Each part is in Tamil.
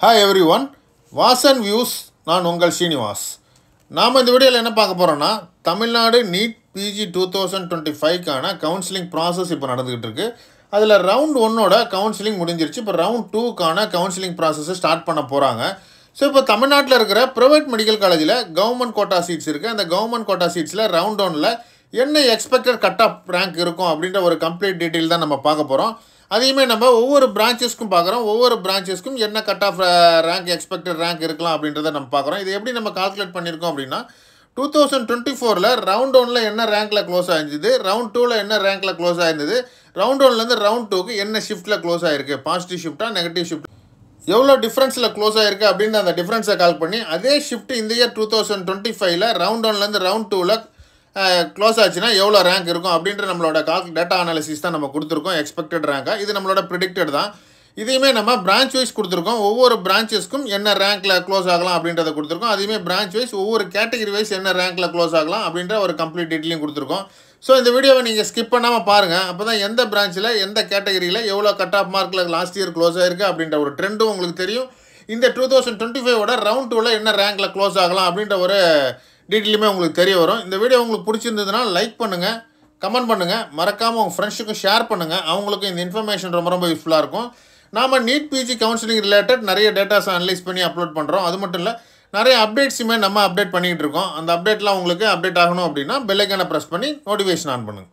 hi everyone Vasan views நான் உங்கள் ஸ்ரீனிவாஸ் நாம் இந்த வீடியோவில் என்ன பார்க்க போகிறோன்னா Tamil Nadu NEET PG two thousand twenty ஃபைவ்க்கான கவுன்சிலிங் ப்ராசஸ் இப்போ நடந்துக்கிட்டு இருக்குது அதில் ரவுண்ட் ஒன்னோட கவுன்சிலிங் முடிஞ்சிருச்சு இப்போ ரவுண்ட் டூக்கான கவுன்சிலிங் ப்ராசஸை ஸ்டார்ட் பண்ண போகிறாங்க ஸோ இப்போ தமிழ்நாட்டில் இருக்கிற ப்ரைவேட் மெடிக்கல் காலேஜில் கவர்மெண்ட் கோட்டா சீட்ஸ் இருக்குது அந்த கவர்மெண்ட் கோட்டா சீட்ஸில் ரவுண்ட் ஒன்னில் என்ன எக்ஸ்பெக்டட் கட் ஆஃப் ரேங்க் இருக்கும் அப்படின்ற ஒரு கம்ப்ளீட் டீட்டெயில் தான் நம்ம பார்க்க போகிறோம் அதையுமே நம்ம ஒவ்வொரு பிரான்ச்சஸ்க்கும் பார்க்குறோம் ஒவ்வொரு பிரான்ச்சஸ்க்கும் என்ன cut off rank expected rank இருக்கலாம் அப்படின்றத நம்ம பார்க்குறோம் இது எப்படி நம்ம கால்குலேட் பண்ணியிருக்கோம் அப்படின்னா டூ தௌசண்ட் டுவெண்ட்டி ஃபோரில் ரவுண்ட் ஒனில் என்ன ரேங்க்கில் க்ளோஸ் ஆயிருந்தது ரவுண்ட் டூவில் என்ன ரேங்க்கில் க்ளோஸ் ஆயிருந்தது ரவுண்ட் ஒன்லேருந்து ரவுண்ட் டூக்கு என்ன ஷிஃப்ட்டில் க்ளோஸ் ஆயிருக்கு பாசிட்டிவ் ஷிஃப்டாக நெகட்டிவ் ஷிஃப்ட் எவ்வளோ டிஃப்ரென்ஸில் க்ளோஸ் ஆயிருக்கு அப்படின்னு அந்த டிஃப்ரென்ஸை கால் பண்ணி அதே ஷிஃப்ட் இந்த இயர் டூ தௌசண்ட் டுவெண்ட்டி ஃபைவ்ல ரவுண்ட் ஒன்லேருந்து ரவுண்ட் டூவில் க்ளோஸ் ஆச்சுன்னா எவ்வளோ ரேங்க் இருக்கும் அப்படின்ற நம்மளோட கால் டேட்டா அனாலிசிஸ் தான் நம்ம கொடுத்துருக்கோம் எக்ஸ்பெக்டட் ரேங்காக இது நம்மளோட ப்ரிடிக்டட் தான் இதையுமே நம்ம பிரான்ச் வைஸ் கொடுத்துருக்கோம் ஒவ்வொரு பிரான்ச்சஸ்க்கும் என்ன ரேங்க்கில் க்ளோஸ் ஆகலாம் அப்படின்றத கொடுத்துருக்கோம் அதையுமே பிரான்ச் வைஸ் ஒவ்வொரு கேட்டகரி வைஸ் என்ன ரேங்க்கில் க்ளோஸ் ஆகலாம் அப்படின்ற ஒரு கம்ப்ளீட் டீட்டெயிலையும் கொடுத்துருக்கோம் ஸோ இந்த வீடியோவை நீங்கள் ஸ்கிப் பண்ணாமல் பாருங்கள் அப்போ தான் எந்த பிரான்ச்சில் எந்த கேட்டகரியில் எவ்வளோ கட் ஆஃப் மார்க்கில் லாஸ்ட் இயர் க்ளோஸ் ஆகிருக்கு அப்படின்ற ஒரு ட்ரெண்டும் உங்களுக்கு தெரியும் இந்த டூ தௌசண்ட் டுவெண்ட்டி ஃபைவோட ரவுண்ட் டூவில் என்ன ரேங்க்கில் க்ளோஸ் ஆகலாம் அப்படின்ற ஒரு டீட்டெயிலுமே உங்களுக்கு தெரிய வரும் இந்த வீடியோ உங்களுக்கு பிடிச்சிருந்ததுனால் லைக் பண்ணுங்கள் கமெண்ட் பண்ணுங்கள் மறக்காமல் உங்கள் ஃப்ரெண்ட்ஸுக்கும் ஷேர் பண்ணுங்கள் அவங்களுக்கும் இந்த இன்ஃபர்மேஷன் ரொம்ப ரொம்ப யூஸ்ஃபுல்லாக இருக்கும் நாம் நீட் பிஜி கவுன்சிலிங் ரிலேட்டட் நிறைய டேட்டாஸ் அனலைஸ் பண்ணி அப்லோட் பண்ணுறோம் அது மட்டும் இல்லை நிறைய அப்டேட்ஸுமே நம்ம அப்டேட் பண்ணிகிட்டு இருக்கோம் அந்த அப்டேட்லாம் உங்களுக்கு அப்டேட் ஆகணும் அப்படின்னா பெல்லைக்கான ப்ரெஸ் பண்ணி நோட்டிஃபிகேஷன் ஆன் பண்ணுங்கள்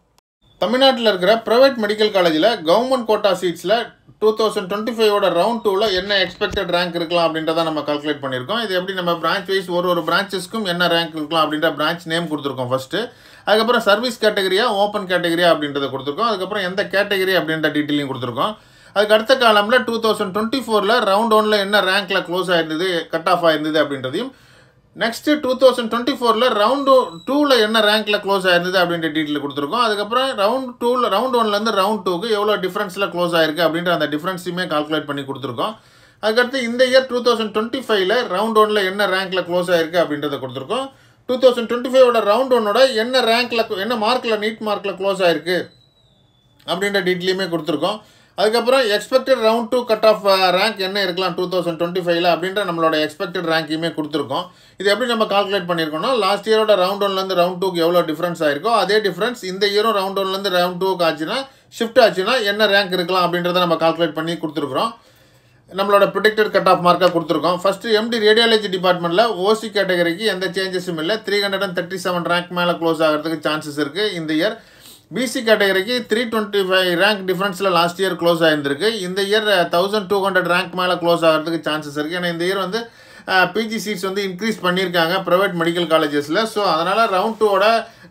தமிழ்நாட்டில் இருக்கிற ப்ரைவேட் மெடிக்கல் காலேஜில் கவர்மெண்ட் கோட்டா சீட்ஸில் டூ தௌசண்ட் டுவெண்ட்டி ஃபைவோட ரவுண்ட் டூவில் என்ன எக்ஸ்பெக்டட் ரேங்க் இருக்கலாம் அப்படின்றத நம்ம கல்குலேட் பண்ணியிருக்கோம் இது எப்படி நம்ம பிரான்ச் வைஸ் ஒரு ஒரு பிரான்ச்சஸ்க்கும் என்ன ரேங்க் இருக்கலாம் அப்படின்ற பிரான்ச் நேம் கொடுத்துருக்கோம் ஃபஸ்ட்டு அதுக்கப்புறம் சர்வீஸ் கேட்டகரியா ஓப்பன் கேட்டகரியா அப்படின்றத கொடுத்துருக்கோம் அதுக்கப்புறம் எந்த கேட்டகரி அப்படின்ற டீட்டெயிலையும் கொடுத்துருக்கோம் அதுக்கு அடுத்த காலமில் டூ தௌசண்ட் டுவெண்ட்டி ஃபோரில் ரவுண்ட் ஒன்னில் என்ன ரேங்க்கில் க்ளோஸ் ஆயிருந்தது கட் ஆஃப் ஆயிருந்தது அப்படின்றதையும் நெக்ஸ்ட்டு டூ தௌசண்ட் டுவெண்ட்டி ஃபோரில் ரவுண்டு டூவில் என்ன ரேங்க்கில் க்ளோஸ் ஆயிருந்தது அப்படின்ற டீட்டெயில் கொடுத்துருக்கோம் அதுக்கப்புறம் ரவுண்ட் டூவில் ரவுண்ட் ஒன்லேருந்து ரவுண்ட் டூக்கு எவ்வளோ டிஃப்ரென்ஸில் க்ளோஸ் ஆயிருக்கு அப்படின்ற அந்த டிஃப்ரென்ஸுமே கால்குலேட் பண்ணி கொடுத்துருக்கோம் அதுக்கடுத்து இந்த இயர் டூ தௌசண்ட் டுவெண்ட்டி ஃபைவ்ல ரவுண்ட் ஒனில் என்ன ரேங்க்கில் க்ளோஸ் ஆயிருக்கு அப்படின்றத கொடுத்துருக்கோம் டூ தௌசண்ட் டுவெண்ட்டி ஃபைவோட ரவுண்ட் ஒன்னோட என்ன ரேங்க்கில் என்ன மார்க்கில் நீட் மார்க்கில் க்ளோஸ் ஆயிருக்கு அப்படின்ற டீட்டெயிலுமே கொடுத்துருக்கோம் அதுக்கப்புறம் expected round two cut off rank என்ன இருக்கலாம் டூ தௌசண்ட் டுவெண்ட்டி ஃபைவ்ல அப்படின்ற நம்மளோட எக்ஸ்பெக்டட் ரேங்க்குமே கொடுத்துருக்கோம் இது எப்படி நம்ம கால்குலேட் பண்ணியிருக்கோம்னா லாஸ்ட் இயரோட ரவுண்ட் ஒன்லேருந்து ரவுண்ட் டூக்கு எவ்வளோ டிஃப்ரென்ஸ் ஆயிருக்கோ அதே டிஃப்ரென்ஸ் இந்த இயரும் ரவுண்ட் ஒன்லேருந்து ரவுண்ட் டூக்கு ஆச்சுன்னா ஷிஃப்ட் ஆச்சுன்னா என்ன ரேங்க் இருக்கலாம் அப்படின்றத நம்ம கால்குலேட் பண்ணி கொடுத்துருக்குறோம் நம்மளோட ப்ரிடிக்டட் கட் ஆஃப் மார்க்காக கொடுத்துருக்கோம் ஃபஸ்ட்டு எம்டி ரேடியாலஜி டிபார்ட்மெண்ட்டில் ஓசி கேட்டகரிக்கு எந்த சேஞ்சஸும் இல்லை three hundred and thirty seven rank மேலே க்ளோஸ் ஆகிறதுக்கு சான்சஸ் இருக்குது இந்த இயர் பிசி கேட்டகரிக்கு த்ரீ டுவெண்ட்டி ஃபைவ் ரேங்க் டிஃப்ரென்ஸில் லாஸ்ட் இயர் க்ளோஸ் ஆகிருந்திருக்கு இந்த year thousand two hundred rank மேலே க்ளோஸ் ஆகிறதுக்கு சான்சஸ் இருக்குது ஏன்னா இந்த இயர் வந்து பிஜி uh, சீட்ஸ் வந்து இன்க்ரீஸ் பண்ணியிருக்காங்க ப்ரைவேட் மெடிக்கல் காலேஜஸில் ஸோ அதனால் ரவுண்ட் டூவோட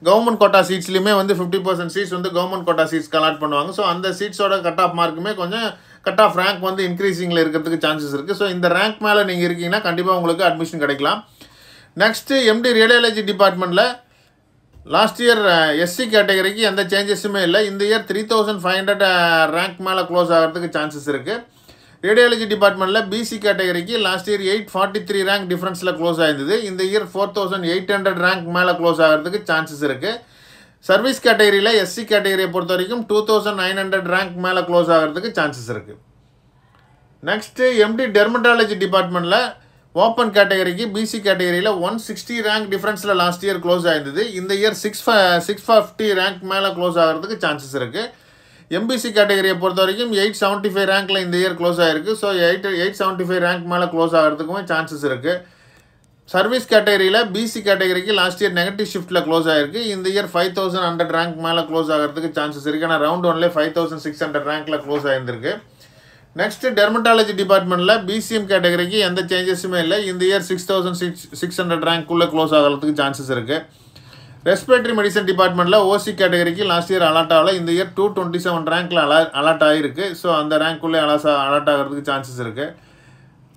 கவர்மெண்ட் கோட்டா சீட்ஸ்லையுமே வந்து ஃபிஃப்டி பர்சன்ட் சீட்ஸ் வந்து கவர்மெண்ட் கோட்டா சீட்ஸ் கலாட் பண்ணுவாங்க ஸோ அந்த சீட்ஸோட கட் ஆஃப் மார்க்குமே கொஞ்சம் கட் ஆஃப் ரேங்க் வந்து இன்க்ரீஸிங்கில் இருக்கிறதுக்கு சான்சஸ் இருக்குது ஸோ இந்த ரேங்க் மேலே நீங்கள் இருக்கீங்கன்னா கண்டிப்பாக உங்களுக்கு அட்மிஷன் கிடைக்கலாம் நெக்ஸ்ட்டு எம்டி ரேடியாலஜி டிபார்ட்மெண்ட்டில் லாஸ்ட் இயர் எஸ்சி கேட்டகரிக்கு எந்த சேஞ்சஸுமே இல்லை இந்த year three thousand five hundred rank மேலே க்ளோஸ் ஆகிறதுக்கு சான்சஸ் இருக்குது ரேடியாலஜி டிபார்ட்மெண்ட்டில் பிசி கேட்டகரிக்கு last year eight forty three rank டிஃப்ரென்ஸில் க்ளோஸ் ஆயிருந்தது இந்த year four thousand eight hundred rank மேலே க்ளோஸ் ஆகிறதுக்கு சான்சஸ் இருக்குது சர்வீஸ் கேட்டகரியில் எஸ்சி கேட்டகரியை பொறுத்த வரைக்கும் two thousand nine hundred rank மேலே க்ளோஸ் ஆகிறதுக்கு சான்சஸ் இருக்குது நெக்ஸ்ட்டு எம்டி டெர்மட்டாலஜி டிபார்ட்மெண்ட்டில் ஓப்பன் கேட்டகரிக்கு பிசி கேட்டகரியில் ஒன் சிக்ஸ்டி ரேங்க் டிஃப்ரென்ஸில் லாஸ்ட் இயர் க்ளோஸ் ஆயிருந்தது இந்த year six six fifty rank மேலே க்ளோஸ் ஆகிறதுக்கு சான்சஸ் இருக்குது எம்பிசி கேட்டகரியை பொறுத்த வரைக்கும் எயிட் செவன்ட்டி ஃபைவ் ரேங்க்கில் இந்த இயர் க்ளோஸ் ஆகிருக்கு so eight eight seventy five rank மேலே க்ளோஸ் ஆகிறதுக்குமே சான்சஸ் இருக்குது சர்வீஸ் கேட்டகரியில் பிசி கேட்டகரிக்கு லாஸ்ட் இயர் நெகட்டிவ் ஷிஃப்ட்டில் க்ளோஸ் ஆகிருக்கு இந்த year five thousand hundred rank மேலே க்ளோஸ் ஆகிறதுக்கு சான்சஸ் இருக்குது ஆனால் ரவுண்ட் ஒன்லேயே ஃபைவ் தௌசண்ட் சிக்ஸ் ஹண்ட்ரட் ரேங்க்கில் க்ளோஸ் ஆகிருந்திருக்கு நெக்ஸ்ட் டெர்மட்டாலஜி டிபார்ட்மெண்ட்டில் பிசிஎம் கேட்டகரிக்கு எந்த சேஞ்சஸுமே இல்லை இந்த year six thousand six six hundred உள்ள க்ளோஸ் ஆகிறதுக்கு சான்சஸ் இருக்குது ரெஸ்பிரேட்டரி மெடிசன் டிபார்ட்மெண்ட்டில் ஓசி கேட்டகரிக்கு லாஸ்ட் இயர் அலாட் ஆகல இந்த இயர் டூ டுவெண்ட்டி செவன் ரேங்க்கில் அலா அலாட் ஆகிருக்கு ஸோ அந்த ரேங்க்குள்ளே அலாசா அலாட் ஆகிறதுக்கு சான்சஸ் இருக்குது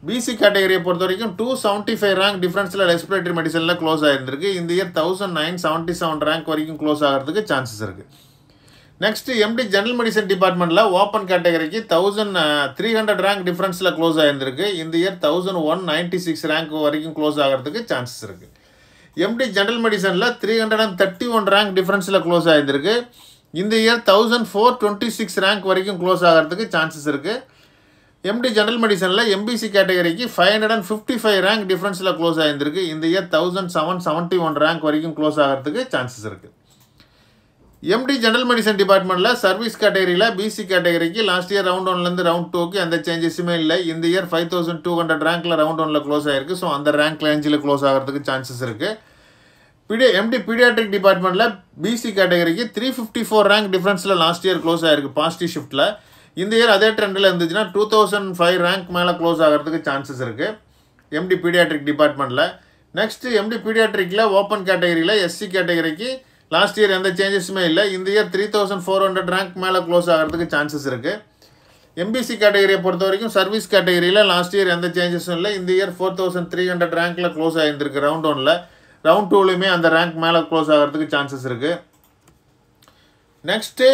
பிசி கேட்டகரியை பொறுத்த வரைக்கும் டூ செவன்ட்டி ஃபைவ் ரேங்க் டிஃப்ரென்ஸில் ரெஸ்பிரேட்டரி மெடிசனில் க்ளோஸ் ஆகிருந்திருக்கு இந்த year thousand nine seventy seven rank வரைக்கும் க்ளோஸ் ஆகிறதுக்கு சான்சஸ் இருக்குது நெக்ஸ்ட்டு எம்டி ஜென்ரல் மெடிசன் டிபார்ட்மெண்ட்டில் ஓப்பன் கேட்டகரிக்கு தௌசண்ட் த்ரீ ஹண்ட்ரட் ரேங்க் டிஃப்ரென்ஸில் க்ளோஸ் ஆகியிருந்திருக்கு இந்த year thousand one ninety six rank வரைக்கும் க்ளோஸ் ஆகிறதுக்கு சான்சஸ் இருக்குது எம்டி ஜென்ரல் மெடிசனில் three hundred and thirty one rank டிஃப்ரென்ஸில் க்ளோஸ் ஆகியிருந்திருக்கு இந்த year thousand four twenty six rank வரைக்கும் க்ளோஸ் ஆகிறதுக்கு சான்சஸ் இருக்குது எம்டி ஜென்ரல் மெடிசனில் எம்பிசி கேட்டகரிக்கு five hundred and fifty five rank டிஃப்ரென்ஸில் க்ளோஸ் ஆகியிருந்திருக்கு இந்த year thousand seven seventy one rank வரைக்கும் க்ளோஸ் ஆகிறதுக்கு சான்சஸ் இருக்குது எம்டி ஜென்ரல் மெடிசன் டிபார்ட்மெண்ட்டில் சர்வீஸ் கேட்டகரியில் பிசி கேட்டகரிக்கு லாஸ்ட் இயர் ரவுண்ட் ஒன்லேருந்து ரவுண்ட் டூக்கு எந்த சேஞ்சஸுமே இல்லை இந்த year five thousand two hundred ரேங்க்கில் ரவுண்ட் ஒனில் க்ளோஸ் ஆகிருக்கு ஸோ அந்த ரேங்க் ரேஞ்சில் க்ளோஸ் ஆகிறதுக்கு சான்சஸ் இருக்குது பிடி எம்டி பீடியாட்ரிக் டிபார்ட்மெண்ட்டில் பிசி கேட்டகரிக்கு த்ரீ ஃபிஃப்டி ஃபோர் ரேங்க் டிஃப்ரென்ஸில் லாஸ்ட் இயர் க்ளோஸ் ஆகிருக்கு பாசிட்டிவ் ஷிஃப்ட்டில் இந்த இயர் அதே ட்ரெண்டில் இருந்துச்சுன்னா டூ தௌசண்ட் ஃபைவ் ரேங்க் மேலே க்ளோஸ் ஆகிறதுக்கு சான்சஸ் இருக்குது எம்டி பீடியாட்ரிக் டிபார்ட்மெண்ட்டில் நெக்ஸ்ட்டு எம்டி பீடியாட்ரிக்கில் ஓப்பன் கேட்டகரியில் எஸ்சி கேட்டகரிக்கு லாஸ்ட் இயர் எந்த சேஞ்சஸுமே இல்லை இந்த year three thousand four hundred rank மேலே க்ளோஸ் ஆகிறதுக்கு சான்சஸ் இருக்குது எம்பிசி கேட்டகரியை பொறுத்த வரைக்கும் சர்வீஸ் கேட்டகரியில் லாஸ்ட் இயர் எந்த சேஞ்சஸும் இல்லை இந்த year four thousand three hundred ரேங்க்கில் க்ளோஸ் ஆகியிருந்திருக்கு ரவுண்ட் ஒனில் ரவுண்ட் டூலையுமே அந்த ரேங்க் மேலே க்ளோஸ் ஆகிறதுக்கு சான்சஸ் இருக்குது நெக்ஸ்ட்டு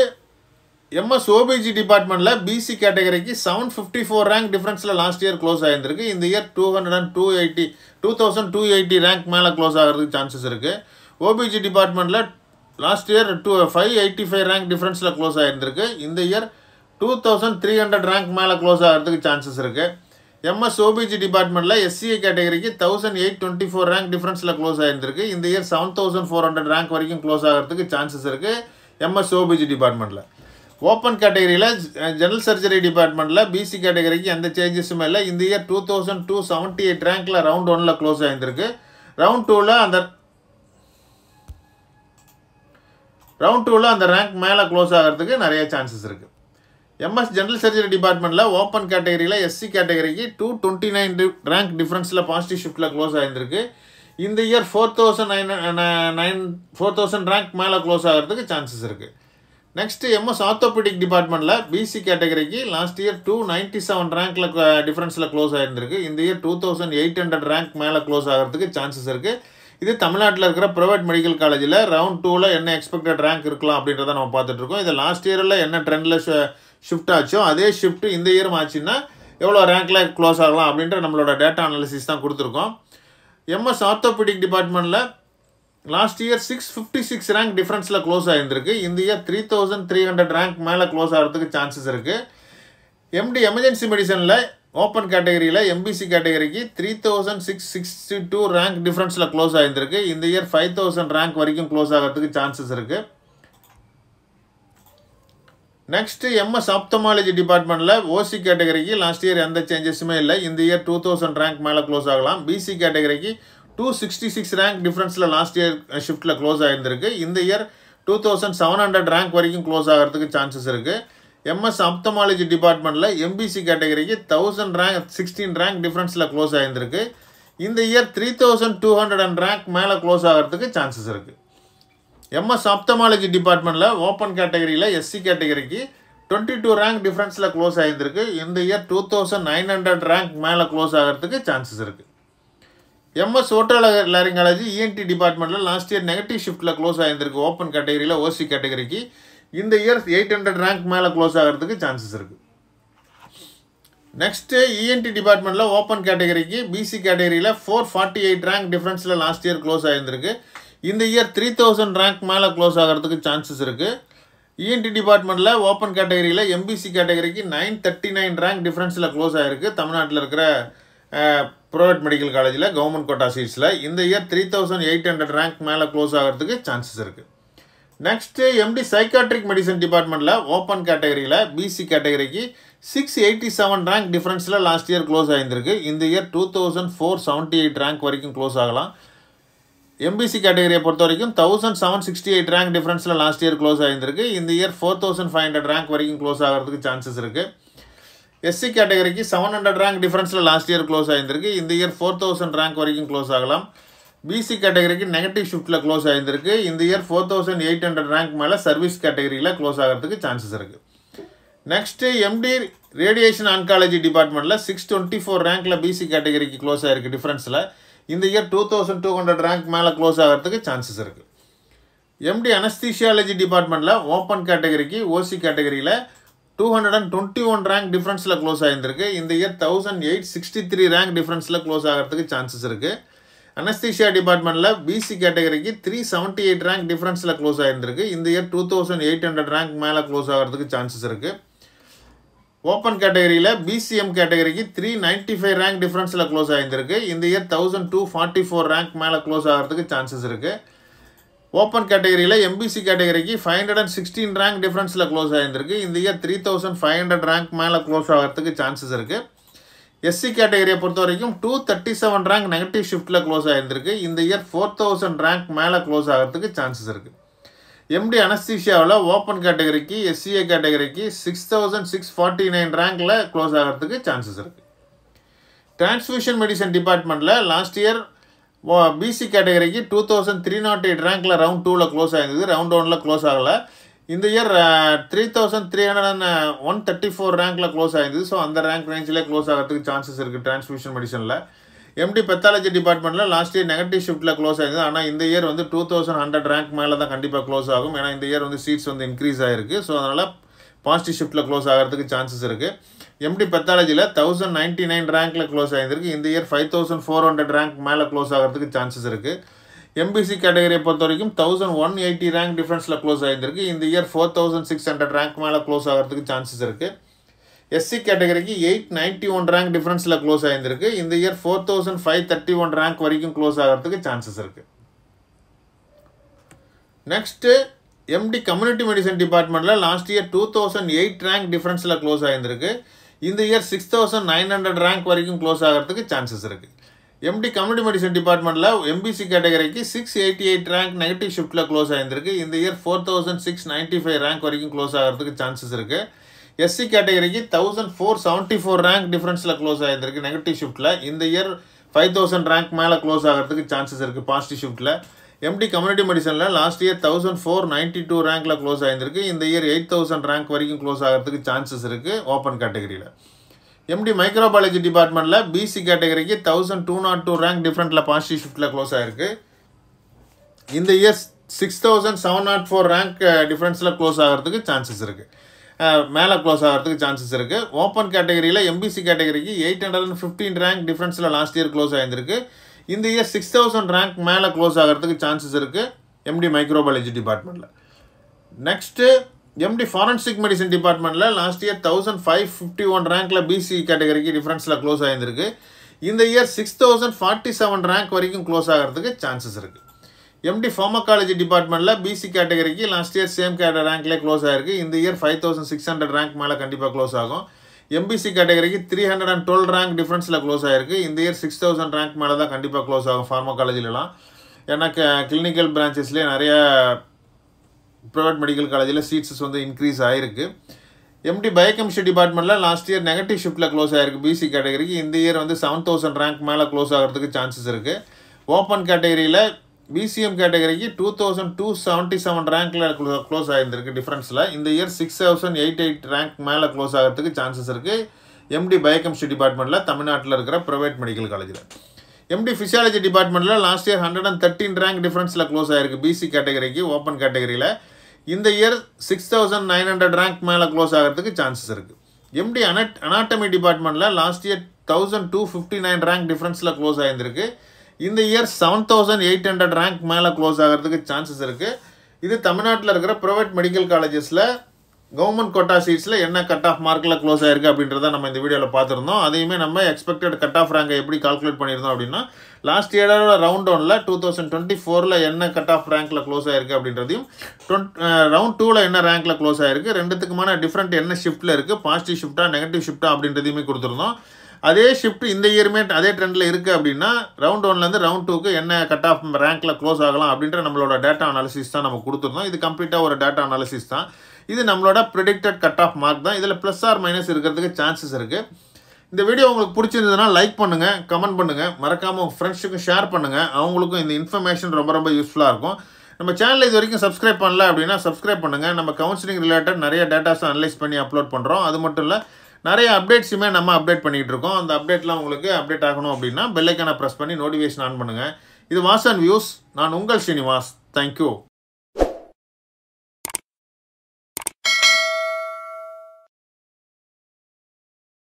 எம்எஸ் ஓபிஜி டிபார்ட்மெண்ட்டில் பிசி கேட்டகரிக்கு செவன் ஃபிஃப்டி ஃபோர் ரேங்க் டிஃப்ரென்ஸில் லாஸ்ட் இயர் க்ளோஸ் ஆகியிருந்திருக்கு இந்த year two hundred and two eighty two thousand two eighty rank மேலே க்ளோஸ் ஆகிறதுக்கு சான்சஸ் இருக்குது ஓபிஜி டிபார்ட்மெண்ட்டில் last year two five eighty five rank டிஃப்ரென்ஸில் க்ளோஸ் ஆகிருந்திருக்கு இந்த year two thousand three hundred rank மேலே க்ளோஸ் ஆகிறதுக்கு சான்சஸ் இருக்குது எம்எஸ் ஓபிஜி டிபார்ட்மெண்ட்டில் எஸ்சிஏ கேட்டகரிக்கு thousand eight twenty four rank டிஃப்ரென்ஸில் க்ளோஸ் ஆகிருந்திருக்கு இந்த year seven thousand four hundred rank வரைக்கும் க்ளோஸ் ஆகிறதுக்கு சான்சஸ் இருக்குது எம்எஸ் ஓபிஜி டிபார்ட்மெண்ட்டில் ஓப்பன் கேட்டகரியில் ஜெனரல் சர்ஜரி டிபார்ட்மெண்ட்டில் பிசி கேட்டகரிக்கு எந்த சேஞ்சஸுமே இல்லை இந்த year two thousand two seventy eight ரேங்க்கில் ரவுண்ட் ஒனில் க்ளோஸ் ஆகிருந்திருக்கு ரவுண்ட் டூவில் அந்த ரவுண்ட் டூவில் அந்த ரேங்க் மேலே க்ளோஸ் ஆகிறதுக்கு நிறைய சான்சஸ் இருக்குது எம்எஸ் ஜென்ரல் சர்ஜரி டிபார்ட்மெண்ட்டில் ஓப்பன் கேட்டகரியில் எஸ்சி கேட்டகரிக்கு டூ டுவெண்ட்டி நைன் ரேங்க் டிஃப்ரென்ஸில் பாசிட்டிவ் ஷிஃப்ட்டில் க்ளோஸ் ஆகிருந்திருக்கு இந்த year four thousand nine nine four thousand rank மேலே க்ளோஸ் ஆகிறதுக்கு சான்சஸ் இருக்குது நெக்ஸ்ட் எம்எஸ் ஆர்த்தோபெடிக் டிபார்ட்மெண்ட்டில் பிசி கேட்டகரிக்கு last year two ninety seven ரேங்க்கில் டிஃப்ரென்ஸில் க்ளோஸ் ஆகிருந்திருக்கு இந்த year two thousand eight hundred rank மேலே க்ளோஸ் ஆகிறதுக்கு சான்சஸ் இருக்குது இதே தமிழ்நாட்டில் இருக்கிற ப்ரைவேட் மெடிக்கல் காலேஜில் ரவுண்ட் டூவில் என்ன எக்ஸ்பெக்டட் ரேங்க் இருக்கலாம் அப்படின்றத நம்ம பார்த்துட்ருக்கோம் இது லாஸ்ட் இயரில் என்ன ட்ரெண்டில் ஷிஃப்ட் ஆச்சோ அதே ஷிஃப்ட் இந்த இயரும் ஆச்சுன்னா எவ்வளோ ரேங்க்கில் க்ளோஸ் ஆகலாம் அப்படின்ற நம்மளோட டேட்டா அனாலிசிஸ் தான் கொடுத்துருக்கோம் எம்எஸ் ஆர்த்தோபெடிக் டிபார்ட்மெண்ட்டில் last year six fifty six rank டிஃப்ரென்ஸில் க்ளோஸ் ஆகிருந்துருக்கு இந்த year three thousand three hundred rank மேலே க்ளோஸ் ஆகிறதுக்கு சான்சஸ் இருக்குது எம்டி எமர்ஜென்சி மெடிசனில் ஓப்பன் கேட்டகரியில் எம்பிசி கேட்டகரிக்கு three thousand six sixty two rank டிஃப்ரென்ஸில் க்ளோஸ் ஆகியிருந்திருக்கு இந்த இயர் ஃபைவ் தௌசண்ட் ரேங்க் வரைக்கும் க்ளோஸ் ஆகிறதுக்கு சான்சஸ் இருக்குது நெக்ஸ்ட் எம்எஸ் ஆப்தமாலஜி டிபார்ட்மெண்ட்டில் ஓசி கேட்டகரிக்கு லாஸ்ட் இயர் எந்த சேஞ்சஸுமே இல்லை இந்த இயர் டூ தௌசண்ட் ரேங்க் மேலே க்ளோஸ் ஆகலாம் பிசி கேட்டகரிக்கு டூ சிக்ஸ்டி சிக்ஸ் ரேங்க் டிஃப்ரென்ஸில் லாஸ்ட் இயர் ஷிஃப்ட்டில் க்ளோஸ் ஆகியிருந்திருக்கு இந்த year two thousand seven hundred rank வரைக்கும் க்ளோஸ் ஆகிறதுக்கு சான்சஸ் இருக்குது எம்எஸ் அப்தமாலஜி டிபார்ட்மெண்ட்டில் எம்பிசி கேட்டகரிக்கு தௌசண்ட் ரேங்க் சிக்ஸ்டீன் ரேங்க் டிஃப்ரென்ஸில் க்ளோஸ் ஆகியிருந்திருக்கு இந்த year three thousand two hundred and rank மேலே க்ளோஸ் ஆகிறதுக்கு சான்சஸ் இருக்குது எம்எஸ் அப்தமாலஜி டிபார்ட்மெண்ட்டில் ஓப்பன் கேட்டகரியில் எஸ்சி கேட்டகரிக்கு டுவெண்ட்டி டூ ரேங்க் டிஃப்ரென்ஸில் க்ளோஸ் ஆகியிருந்திருக்கு இந்த year two thousand nine hundred rank மேலே க்ளோஸ் ஆகிறதுக்கு சான்சஸ் இருக்குது எம்எஸ் ஓட்டலர் லாரிங்காலஜி இஎன்டி டிபார்ட்மெண்ட்டில் லாஸ்ட் இயர் நெகட்டிவ் ஷிஃப்ட்டில் க்ளோஸ் ஆகியிருந்திருக்கு ஓப்பன் கேட்டகரியில் ஓசி கேட்டகரிக்கு இந்த இயர் எயிட் ஹண்ட்ரட் ரேங்க் மேலே க்ளோஸ் ஆகிறதுக்கு சான்சஸ் இருக்குது நெக்ஸ்ட்டு இஎன்டி டிபார்ட்மெண்ட்டில் ஓப்பன் கேட்டகரிக்கு பிசி கேட்டகரியில் ஃபோர் ஃபார்ட்டி எயிட் ரேங்க் டிஃப்ரென்ஸில் லாஸ்ட் இயர் க்ளோஸ் ஆகியிருந்திருக்கு இந்த இயர் த்ரீ தௌசண்ட் ரேங்க் மேலே க்ளோஸ் ஆகிறதுக்கு சான்சஸ் இருக்குது இஎன்டி டிபார்ட்மெண்ட்டில் ஓப்பன் கேட்டகரியில் எம்பிசி கேட்டகரிக்கு நைன் தேர்ட்டி நைன் ரேங்க் டிஃப்ரென்ஸில் க்ளோஸ் ஆகிருக்கு தமிழ்நாட்டில் இருக்கிற ப்ரைவேட் மெடிக்கல் காலேஜில் கவர்மெண்ட் கோட்டா சீட்ஸில் இந்த year three thousand eight hundred rank மேலே க்ளோஸ் ஆகிறதுக்கு சான்சஸ் இருக்குது நெக்ஸ்ட்டு எம்டி சைக்காட்ரிக் மெடிசன் டிபார்ட்மெண்ட்டில் ஓப்பன் கேட்டகரியில் பிசி கேட்டகரிக்கு சிக்ஸ் எயிட்டி செவன் ரேங்க் டிஃப்ரென்ஸில் லாஸ்ட் இயர் க்ளோஸ் ஆகியிருந்திருக்கு இந்த year two thousand four seventy eight rank வரைக்கும் க்ளோஸ் ஆகலாம் எம்பிசி கேட்டகரியை பொறுத்த வரைக்கும் thousand seven sixty eight rank டிஃப்ரென்ஸில் லாஸ்ட் இயர் க்ளோஸ் ஆயிருந்திருக்கு இந்த year four thousand five hundred rank வரைக்கும் க்ளோஸ் ஆகிறதுக்கு சான்சஸ் இருக்குது எஸ்சி கேட்டகரிக்கு செவன் ஹண்ட்ரட் ரேங்க் டிஃப்ரென்ஸில் லாஸ்ட் இயர் க்ளோஸ் ஆகியிருந்திருக்கு இந்த இயர் ஃபோர் தௌசண்ட் ரேங்க் வரைக்கும் க்ளோஸ் ஆகலாம் பிசி கேட்டகரிக்கு நெகட்டிவ் ஷிஃப்ட்டில் க்ளோஸ் ஆகியிருந்திருக்கு இந்த year four thousand eight hundred rank மேலே சர்வீஸ் கேட்டகரியில் க்ளோஸ் ஆகிறதுக்கு சான்சஸ் இருக்குது நெக்ஸ்ட்டு எம்டி ரேடியேஷன் ஆன்காலஜி டிபார்ட்மெண்ட்டில் சிக்ஸ் டுவெண்ட்டி ஃபோர் ரேங்க்கில் பிசி கேட்டகரிக்கு க்ளோஸ் ஆகிருக்கு டிஃப்ரென்ஸில் இந்த year two thousand two hundred rank மேலே க்ளோஸ் ஆகிறதுக்கு சான்சஸ் இருக்குது எம்டி அனஸ்தீஷியாலஜி டிபார்ட்மெண்ட்டில் ஓப்பன் கேட்டகரிக்கு ஓசி கேட்டகரியில் two hundred and twenty one rank டிஃப்ரென்ஸில் க்ளோஸ் ஆகியிருந்திருக்கு இந்த year thousand eight sixty three rank டிஃப்ரென்ஸில் க்ளோஸ் ஆகிறதுக்கு சான்சஸ் இருக்குது அனஸ்தீஷியா டிபார்ட்மெண்ட்டில் பிசி கேட்டகரிக்கு த்ரீ செவன்ட்டி எயிட் ரேங்க் டிஃப்ரென்ஸில் க்ளோஸ் ஆயிருந்திருக்கு இந்த year two thousand eight hundred rank மேலே க்ளோஸ் ஆகிறதுக்கு சான்சஸ் இருக்குது ஓப்பன் கேட்டகரியில் பிசிஎம் கேட்டகரிக்கு த்ரீ நைன்ட்டி ஃபைவ் ரேங்க் டிஃப்ரென்ஸில் க்ளோஸ் ஆகிருந்திருக்கு இந்த year thousand two forty four rank மேலே க்ளோஸ் ஆகிறதுக்கு சான்சஸ் இருக்குது ஓப்பன் கேட்டகரியில் எம்பிசி கேட்டகரிக்கு five hundred and sixteen rank டிஃப்ரென்ஸில் க்ளோஸ் ஆயிருந்திருக்கு இந்த year three thousand five hundred rank மேலே க்ளோஸ் ஆகிறதுக்கு சான்சஸ் இருக்குது எஸ்சி கேட்டகரியை பொறுத்த வரைக்கும் two thirty seven rank negative ஷிஃப்டில் க்ளோஸ் ஆகியிருந்திருக்கு இந்த இயர் ஃபோர் தௌசண்ட் ரேங்க் மேலே க்ளோஸ் ஆகிறதுக்கு சான்சஸ் இருக்குது எம்டி அனஸ்தீஷியாவில் ஓப்பன் கேட்டகரிக்கு எஸ்சிஏ கேட்டகரிக்கு six thousand six forty nine ரேங்கில் க்ளோஸ் ஆகிறதுக்கு சான்சஸ் இருக்குது டிரான்ஸ்ஃபியூஷன் மெடிசன் டிபார்ட்மெண்ட்டில் லாஸ்ட் இயர் பிசி கேட்டகரிக்கு two thousand three naught eight ரேங்க்கில் ரவுண்ட் டூவில் க்ளோஸ் ஆகிருந்தது ரவுண்ட் ஒனில் க்ளோஸ் ஆகலை இந்த year three thousand three hundred and one thirty four ரேங்க்கில் க்ளோஸ் ஆகிருந்தது ஸோ அந்த ரேங்க் ரேஞ்சிலே க்ளோஸ் ஆகிறதுக்கு சான்சஸ் இருக்குது டிரான்ஸ்மிஷன் மெடிசனில் எம்டி பெத்தாலஜி டிபார்ட்மெண்ட்டில் லாஸ்ட் இயர் நெகட்டிவ் ஷிஃப்ட்டில் க்ளோஸ் ஆயிருந்தது ஆனால் இந்த இயர் வந்து டூ தௌசண்ட் ஹண்ட்ரட் ரேங்க் மேலே தான் கண்டிப்பாக க்ளோஸ் ஆகும் ஏன்னா இந்த இயர் வந்து சீட்ஸ் வந்து இன்க்ரீஸ் ஆகிருக்கு ஸோ அதனால் பாசிட்டிவ் ஷிஃப்ட்டில் க்ளோஸ் ஆகிறதுக்கு சான்சஸ் இருக்குது எம்டி பெத்தாலஜியில் தௌசண்ட் நைன்ட்டி நைன் ரேங்க்கில் க்ளோஸ் ஆகிருக்கு இந்த year five thousand four hundred rank மேலே க்ளோஸ் ஆகிறதுக்கு சான்சஸ் இருக்குது எம்பிசி கேட்டகரியை பொறுத்த வரைக்கும் தௌசண்ட் ஒன் எயிட்டி ரேங்க் டிஃப்ரென்ஸில் க்ளோஸ் ஆகியிருந்திருக்கு இந்த year four thousand six hundred rank மேலே க்ளோஸ் ஆகிறதுக்கு சான்சஸ் இருக்குது எஸ்சி கேட்டகரிக்கு எயிட் நைன்ட்டி ஒன் ரேங்க் டிஃப்ரென்ஸில் க்ளோஸ் ஆகியிருந்திருக்கு இந்த year four thousand five thirty one rank வரைக்கும் க்ளோஸ் ஆகிறதுக்கு சான்சஸ் இருக்குது நெக்ஸ்ட்டு எம்டி கம்யூனிட்டி மெடிசன் டிபார்ட்மெண்ட்டில் last year two thousand eight rank டிஃப்ரென்ஸில் க்ளோஸ் ஆகிருந்திருக்கு இந்த year six thousand nine hundred rank வரைக்கும் க்ளோஸ் ஆகிறதுக்கு சான்சஸ் இருக்குது எம்டி கம்யூனிட்டி மெடிசன் டிபார்ட்மெண்ட்டில் எம்பிசி கேட்டகரிக்கு six eighty eight rank negative ஷிஃப்ட்டில் க்ளோஸ் ஆகிருந்திருக்கு இந்த year four thousand six ninety five rank வரைக்கும் க்ளோஸ் ஆகிறதுக்கு சான்சஸ் இருக்குது எஸ்சி கேட்டகரிக்கு thousand four seventy four rank டிஃப்ரென்ஸில் க்ளோஸ் ஆயிருந்திருக்கு நெகட்டிவ் ஷிஃப்ட்டில் இந்த இயர் ஃபைவ் தௌசண்ட் ரேங்க் மேலே க்ளோஸ் ஆகிறதுக்கு சான்சஸ் இருக்குது பாசிட்டிவ் ஷிஃப்ட்டில் எம்டி கம்யூனிட்டி மெடிசனில் last year thousand four ninety two ரேங்க்கில் க்ளோஸ் ஆகிருந்திருக்கு இந்த இயர் எயிட் தௌசண்ட் ரேங்க் வரைக்கும் க்ளோஸ் ஆகிறதுக்கு சான்சஸ் இருக்குது ஓப்பன் கேட்டகரியில் எம்டி மைக்ரோபாலஜி டிபார்ட்மெண்ட்டில் பிசி கேட்டகரிக்கு thousand two naught two rank டிஃப்ரெண்ட்டில் பாசிட்டிவ் ஷிஃப்ட்டில் க்ளோஸ் ஆகிருக்கு இந்த year six thousand seven naught four rank டிஃப்ரென்ஸில் க்ளோஸ் ஆகிறதுக்கு சான்சஸ் இருக்குது மேலே க்ளோஸ் ஆகிறதுக்கு சான்சஸ் இருக்குது ஓப்பன் கேட்டகரியில் எம்பிசி கேட்டகரிக்கு eight hundred and fifteen rank டிஃப்ரென்ஸில் லாஸ்ட் இயர் க்ளோஸ் ஆகிருந்திருக்கு இந்த இயர் சிக்ஸ் தௌசண்ட் ரேங்க் மேலே க்ளோஸ் ஆகிறதுக்கு சான்சஸ் இருக்குது எம்டி மைக்ரோபாலஜி டிபார்ட்மெண்ட்டில் நெக்ஸ்ட்டு எம்டி ஃபாரன்சிக் மெடிசன் டிபார்ட்மெண்ட்டில் last year thousand five fifty one ரேங்கில் பிசி கேட்டகரிக்கு டிஃப்ரென்ஸில் க்ளோஸ் ஆகியிருந்திருக்கு இந்த year six thousand forty seven rank வரைக்கும் க்ளோஸ் ஆகிறதுக்கு சான்சஸ் இருக்குது எம்டி ஃபார்மகாலஜி டிபார்ட்மெண்ட்டில் பிசி கேட்டகரிக்கு லாஸ்ட் இயர் சேம் கேட்ட ரேங்க்லேயே க்ளோஸ் ஆகிருக்கு இந்த year five thousand six hundred rank மேலே கண்டிப்பாக க்ளோஸ் ஆகும் எம்பிசி கேட்டகரிக்கு three hundred and twelve rank டிஃப்ரென்ஸில் க்ளோஸ் ஆகிருக்கு இந்த இயர் சிக்ஸ் தௌசண்ட் ரேங்க் மேலே தான் கண்டிப்பாக க்ளோஸ் ஆகும் ஃபார்மகாலஜிலலாம் ஏன்னா க கிளினிக்கல் பிரான்ச்சஸ்லேயே நிறையா ப்ரைவேட் மெடிக்கல் காலேஜில் சீட்ஸஸ் வந்து இன்க்ரீஸ் ஆகிருக்கு எம்டி பயோகெமிஸ்ட்ரி டிபார்ட்மெண்ட்டில் லாஸ்ட் இயர் நெகட்டிவ் ஷிஃப்ட்டில் க்ளோஸ் ஆகிருக்கு பிசி கேட்டகரிக்கு இந்த இயர் வந்து செவன் தௌசண்ட் ரேங்க் மேலே க்ளோஸ் ஆகிறதுக்கு சான்சஸ் இருக்குது ஓப்பன் கேட்டகரியில் பிசிஎம் கேட்டகரிக்கு two thousand two seventy seven ரேங்க்கில் க்ளோஸ் ஆகிருந்திருக்கு டிஃப்ரென்ஸில் இந்த year six thousand eight eight rank மேலே க்ளோஸ் ஆகிறதுக்கு சான்சஸ் இருக்குது எம்டி பயோகெமிஸ்ட்ரி டிபார்ட்மெண்ட்டில் தமிழ்நாட்டில் இருக்கிற ப்ரைவேட் மெடிக்கல் காலேஜில் எம்டி ஃபிசியாலஜி டிபார்ட்மெண்ட்டில் last year hundred and thirteen rank டிஃப்ரென்ஸில் க்ளோஸ் ஆயிருக்கு பிசி கேட்டகரிக்கு ஓப்பன் கேட்டகரியில் இந்த year six thousand nine hundred rank மேலே க்ளோஸ் ஆகிறதுக்கு சான்சஸ் இருக்குது எம்டி அனட் அனாட்டமி டிபார்ட்மெண்ட்டில் last year thousand two fifty nine rank டிஃப்ரென்ஸில் க்ளோஸ் ஆகியிருந்திருக்கு இந்த year seven thousand eight hundred rank மேலே க்ளோஸ் ஆகிறதுக்கு சான்சஸ் இருக்குது இது தமிழ்நாட்டில் இருக்கிற ப்ரைவேட் மெடிக்கல் காலேஜஸில் கவர்மெண்ட் கோட்டா சீட்ஸில் என்ன கட் ஆஃப் மார்க்கில் க்ளோஸ் ஆயிருக்கு அப்படின்றத நம்ம இந்த வீடியோவில் பார்த்துருந்தோம் அதையுமே நம்ம எக்ஸ்பெக்டட் கட் ஆஃப் ரேங்கை எப்படி கால்குலேட் பண்ணியிருந்தோம் அப்படின்னா லாஸ்ட் இயரோட ரவுண்ட் ஒனில் டூ தௌசண்ட் டுவெண்ட்டி ஃபோரில் என்ன கட் ஆஃப் ரேங்கில் க்ளோஸ் ஆயிருக்கு அப்படின்றதையும் ரவுண்ட் டூவில் என்ன ரேங்க்கில் க்ளோஸ் ஆயிருக்கு ரெண்டுத்துக்குமான டிஃப்ரெண்ட் என்ன ஷிஃப்ட்டில் இருக்குது பாசிட்டிவ் ஷிஃப்ட்டாக நெகட்டிவ் ஷிஃப்ட்டா அப்படின்றதையுமே கொடுத்துருந்தோம் அதே ஷிஃப்ட் இந்த இயருமே அதே ட்ரெண்டில் இருக்குது அப்படின்னா ரவுண்ட் ஒன்லேருந்து ரவுண்ட் டூக்கு என்ன கட் ஆஃப் ரேங்கில் க்ளோஸ் ஆகலாம் அப்படின்ற நம்மளோட டேட்டா அனாலிசிஸ் தான் நம்ம கொடுத்துருந்தோம் இது கம்ப்ளீட்டாக ஒரு டேட்டா அனாலிசிஸ் தான் இது நம்மளோட ப்ரிடிக்டட் கட் ஆஃப் மார்க் தான் இதில் ப்ளஸ் ஆர் மைனஸ் இருக்கிறதுக்கு சான்சஸ் இருக்குது இந்த வீடியோ உங்களுக்கு பிடிச்சிருந்ததுன்னா லைக் பண்ணுங்கள் கமெண்ட் பண்ணுங்கள் மறக்காமல் உங்கள் ஃப்ரெண்ட்ஸுக்கும் ஷேர் பண்ணுங்கள் அவங்களுக்கும் இந்த இன்ஃபர்மேஷன் ரொம்ப ரொம்ப யூஸ்ஃபுல்லாக இருக்கும் நம்ம சேனல் இது வரைக்கும் சப்ஸ்கிரைப் பண்ணல அப்படின்னா சப்ஸ்கிரைப் பண்ணுங்கள் நம்ம கவுன்சிலிங் ரிலேட்டட் நிறைய டேட்டாஸை அனலைஸ் பண்ணி அப்லோட் பண்ணுறோம் அது மட்டும் இல்லை நிறைய அப்டேட்ஸுமே நம்ம அப்டேட் பண்ணிகிட்டு இருக்கோம் அந்த அப்டேட்லாம் உங்களுக்கு அப்டேட் ஆகணும் அப்படின்னா பெல்லைக்கான ப்ரெஸ் பண்ணி நோட்டிஃபிகேஷன் ஆன் பண்ணுங்கள் இது வாசன் வியூஸ் நான் உங்கள் ஸ்ரீனிவாஸ் தேங்க்யூ